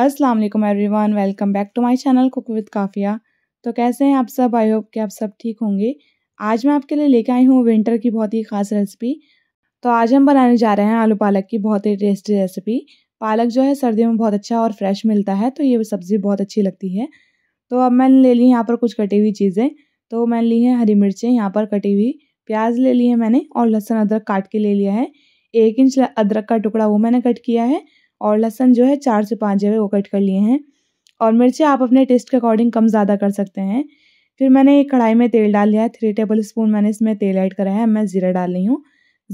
अस्सलाम वालेकुम everyone welcome back to my channel cook with Kafia तो कैसे हैं आप सब आई होप कि आप सब ठीक होंगे आज मैं आपके लिए लेके आई हूँ विंटर की बहुत ही ख़ास रेसिपी तो आज हम बनाने जा रहे हैं आलू पालक की बहुत ही टेस्टी रेसिपी पालक जो है सर्दियों में बहुत अच्छा और फ्रेश मिलता है तो ये सब्ज़ी बहुत अच्छी लगती है तो अब मैंने ले ली यहाँ पर कुछ कटी हुई चीज़ें तो मैंने ली है हरी मिर्चें यहाँ पर कटी हुई प्याज ले ली है मैंने और लहसुन अदरक काट के ले लिया है एक इंच अदरक का टुकड़ा वो मैंने कट किया है और लहसन जो है चार से पाँच जगह वो कट कर लिए हैं और मिर्ची आप अपने टेस्ट के अकॉर्डिंग कम ज़्यादा कर सकते हैं फिर मैंने एक कढ़ाई में तेल डाल लिया है थ्री टेबल स्पून मैंने इसमें तेल ऐड करा है मैं ज़ीरा डाल रही हूँ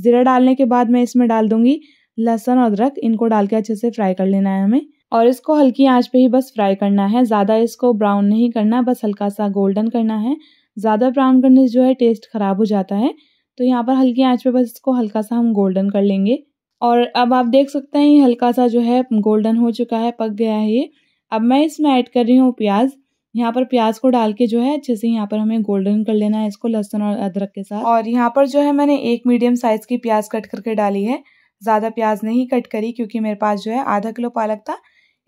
ज़ीरा डालने के बाद मैं इसमें डाल दूँगी लहसन और अदरक इनको डाल के अच्छे से फ्राई कर लेना है हमें और इसको हल्की आंच पे ही बस फ्राई करना है ज़्यादा इसको ब्राउन नहीं करना बस हल्का सा गोल्डन करना है ज़्यादा ब्राउन करने से जो है टेस्ट ख़राब हो जाता है तो यहाँ पर हल्की आंच पे बस इसको हल्का सा हम गोल्डन कर लेंगे और अब आप देख सकते हैं ये हल्का सा जो है गोल्डन हो चुका है पक गया है ये अब मैं इसमें ऐड कर रही हूँ प्याज यहाँ पर प्याज को डाल के जो है अच्छे से यहाँ पर हमें गोल्डन कर लेना है इसको लहसुन और अदरक के साथ और यहाँ पर जो है मैंने एक मीडियम साइज़ की प्याज कट करके डाली है ज़्यादा प्याज नहीं कट करी क्योंकि मेरे पास जो है आधा किलो पालक था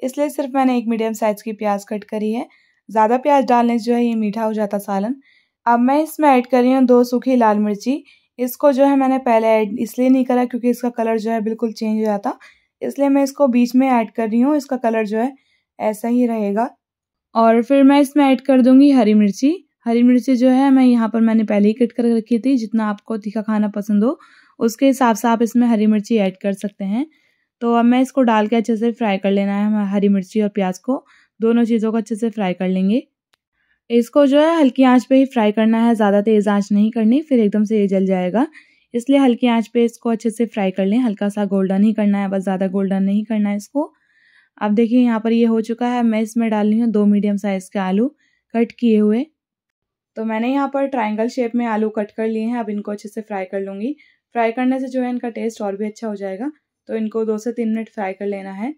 इसलिए सिर्फ मैंने एक मीडियम साइज़ की प्याज कट करी है ज़्यादा प्याज डालने से जो है ये मीठा हो जाता सालन अब मैं इसमें ऐड कर रही हूँ दो सूखी लाल मिर्ची इसको जो है मैंने पहले ऐड इसलिए नहीं करा क्योंकि इसका कलर जो है बिल्कुल चेंज हो जाता इसलिए मैं इसको बीच में ऐड कर रही हूँ इसका कलर जो है ऐसा ही रहेगा और फिर मैं इसमें ऐड कर दूँगी हरी मिर्ची हरी मिर्ची जो है मैं यहाँ पर मैंने पहले ही कट कर रखी थी जितना आपको तीखा खाना पसंद हो उसके हिसाब से आप इसमें हरी मिर्ची ऐड कर सकते हैं तो अब मैं इसको डाल के अच्छे से फ्राई कर लेना है हरी मिर्ची और प्याज को दोनों चीज़ों को अच्छे से फ्राई कर लेंगे इसको जो है हल्की आंच पे ही फ्राई करना है ज़्यादा तेज़ आंच नहीं करनी फिर एकदम से ये जल जाएगा इसलिए हल्की आंच पे इसको अच्छे से फ्राई कर लें हल्का सा गोल्डन ही करना है बस ज़्यादा गोल्डन नहीं करना है इसको अब देखिए यहाँ पर ये हो चुका है मैं इसमें डाल रही हूँ दो मीडियम साइज़ के आलू कट किए हुए तो मैंने यहाँ पर ट्राइंगल शेप में आलू कट कर लिए हैं अब इनको अच्छे से फ्राई कर लूँगी फ्राई करने से जो है इनका टेस्ट और भी अच्छा हो जाएगा तो इनको दो से तीन मिनट फ्राई कर लेना है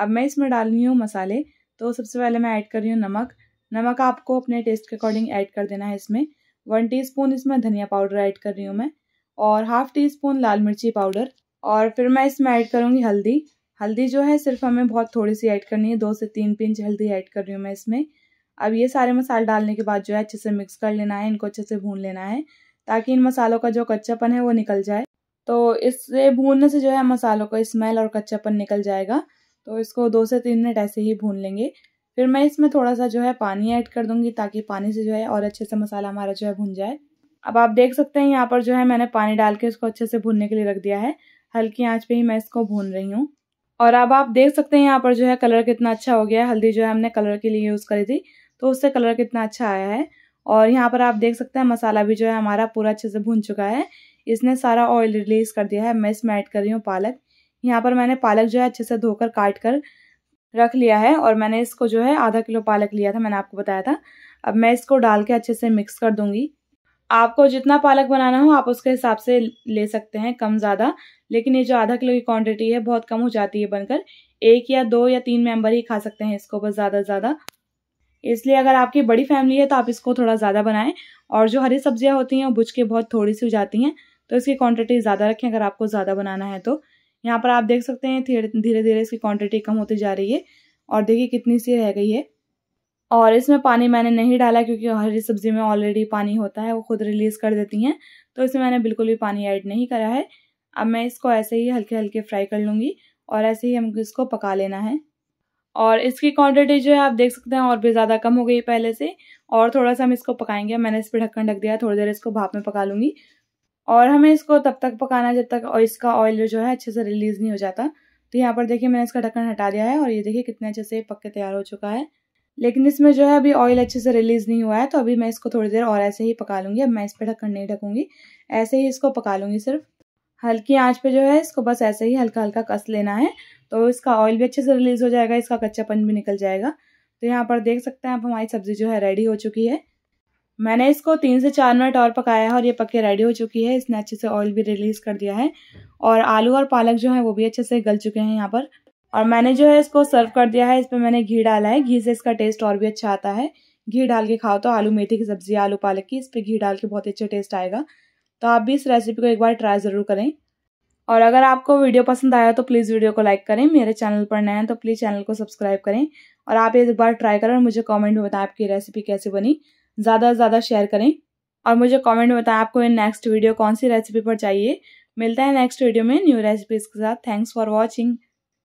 अब मैं इसमें डाल रही हूँ मसाले तो सबसे पहले मैं ऐड कर रही हूँ नमक नमक आपको अपने टेस्ट के अकॉर्डिंग ऐड कर देना है इसमें वन टीस्पून इसमें धनिया पाउडर ऐड कर रही हूँ मैं और हाफ टी स्पून लाल मिर्ची पाउडर और फिर मैं इसमें ऐड करूँगी हल्दी हल्दी जो है सिर्फ हमें बहुत थोड़ी सी ऐड करनी है दो से तीन पिंच हल्दी ऐड कर रही हूँ मैं इसमें अब ये सारे मसाले डालने के बाद जो है अच्छे से मिक्स कर लेना है इनको अच्छे से भून लेना है ताकि इन मसालों का जो कच्चापन है वो निकल जाए तो इससे भूनने से जो है मसालों का स्मेल और कच्चापन निकल जाएगा तो इसको दो से तीन मिनट ऐसे ही भून लेंगे फिर मैं इसमें थोड़ा सा जो है पानी ऐड कर दूंगी ताकि पानी से जो है और अच्छे से मसाला हमारा जो है भुन जाए अब आप देख सकते हैं यहाँ पर जो है मैंने पानी डाल के इसको अच्छे से भूनने के लिए रख दिया है हल्की आँच पर ही मैं इसको भून रही हूँ और अब आप देख सकते हैं यहाँ पर जो है कलर कितना अच्छा हो गया है हल्दी जो है हमने कलर के लिए यूज़ करी थी तो उससे कलर कितना अच्छा आया है और यहाँ पर आप देख सकते हैं मसाला भी जो है हमारा पूरा अच्छे से भून चुका है इसने सारा ऑयल रिलीज कर दिया है मैं इसमें ऐड कर रही हूँ पालक यहाँ पर मैंने पालक जो है अच्छे से धोकर काट कर रख लिया है और मैंने इसको जो है आधा किलो पालक लिया था मैंने आपको बताया था अब मैं इसको डाल के अच्छे से मिक्स कर दूंगी आपको जितना पालक बनाना हो आप उसके हिसाब से ले सकते हैं कम ज़्यादा लेकिन ये जो आधा किलो की क्वांटिटी है बहुत कम हो जाती है बनकर एक या दो या तीन मेंबर ही खा सकते हैं इसको बस ज़्यादा से ज़्यादा इसलिए अगर आपकी बड़ी फैमिली है तो आप इसको थोड़ा ज़्यादा बनाएं और जो हरी सब्जियाँ होती हैं वो बुझ के बहुत थोड़ी सी हो जाती हैं तो इसकी क्वान्टिटी ज़्यादा रखें अगर आपको ज़्यादा बनाना है तो यहाँ पर आप देख सकते हैं धीरे धीरे इसकी क्वांटिटी कम होती जा रही है और देखिए कितनी सी रह गई है और इसमें पानी मैंने नहीं डाला क्योंकि हरी सब्जी में ऑलरेडी पानी होता है वो खुद रिलीज़ कर देती हैं तो इसमें मैंने बिल्कुल भी पानी ऐड नहीं करा है अब मैं इसको ऐसे ही हल्के हल्के फ्राई कर लूँगी और ऐसे ही हमको इसको पका लेना है और इसकी क्वांटिटी जो है आप देख सकते हैं और भी ज़्यादा कम हो गई पहले से और थोड़ा सा हम इसको पकाएंगे मैंने इस पर ढक्कन ढक दिया थोड़ी देर इसको भाप में पका लूँगी और हमें इसको तब तक पकाना है जब तक और इसका ऑयल जो है अच्छे से रिलीज़ नहीं हो जाता तो यहाँ पर देखिए मैंने इसका ढक्कन हटा दिया है और ये देखिए कितने अच्छे से पक के तैयार हो चुका है लेकिन इसमें जो है अभी ऑयल अच्छे से रिलीज़ नहीं हुआ है तो अभी मैं इसको थोड़ी देर और ऐसे ही पका लूँगी अब मैं इस पर ढक्कन नहीं ढकूँगी ऐसे ही इसको पका लूँगी सिर्फ हल्की आंच पे जो है इसको बस ऐसे ही हल्का हल्का कस लेना है तो इसका ऑयल भी अच्छे से रिलीज़ हो जाएगा इसका कच्चापन भी निकल जाएगा तो यहाँ पर देख सकते हैं आप हमारी सब्ज़ी जो है रेडी हो चुकी है मैंने इसको तीन से चार मिनट और पकाया है और ये पक्के रेडी हो चुकी है इसने अच्छे से ऑयल भी रिलीज़ कर दिया है और आलू और पालक जो है वो भी अच्छे से गल चुके हैं यहाँ पर और मैंने जो है इसको सर्व कर दिया है इस पर मैंने घी डाला है घी से इसका टेस्ट और भी अच्छा आता है घी डाल के खाओ तो आलू मेथी की सब्जी आलू पालक की इस पर घी डाल के बहुत अच्छा टेस्ट आएगा तो आप भी इस रेसिपी को एक बार ट्राई ज़रूर करें और अगर आपको वीडियो पसंद आया तो प्लीज़ वीडियो को लाइक करें मेरे चैनल पर नए हैं तो प्लीज़ चैनल को सब्सक्राइब करें और आप एक बार ट्राई करें और मुझे कमेंट में बताएं आपकी रेसिपी कैसे बनी ज़्यादा से ज़्यादा शेयर करें और मुझे कमेंट में बताएं आपको नेक्स्ट वीडियो कौन सी रेसिपी पर चाहिए मिलता है नेक्स्ट वीडियो में न्यू रेसिपीज़ के साथ थैंक्स फॉर वॉचिंग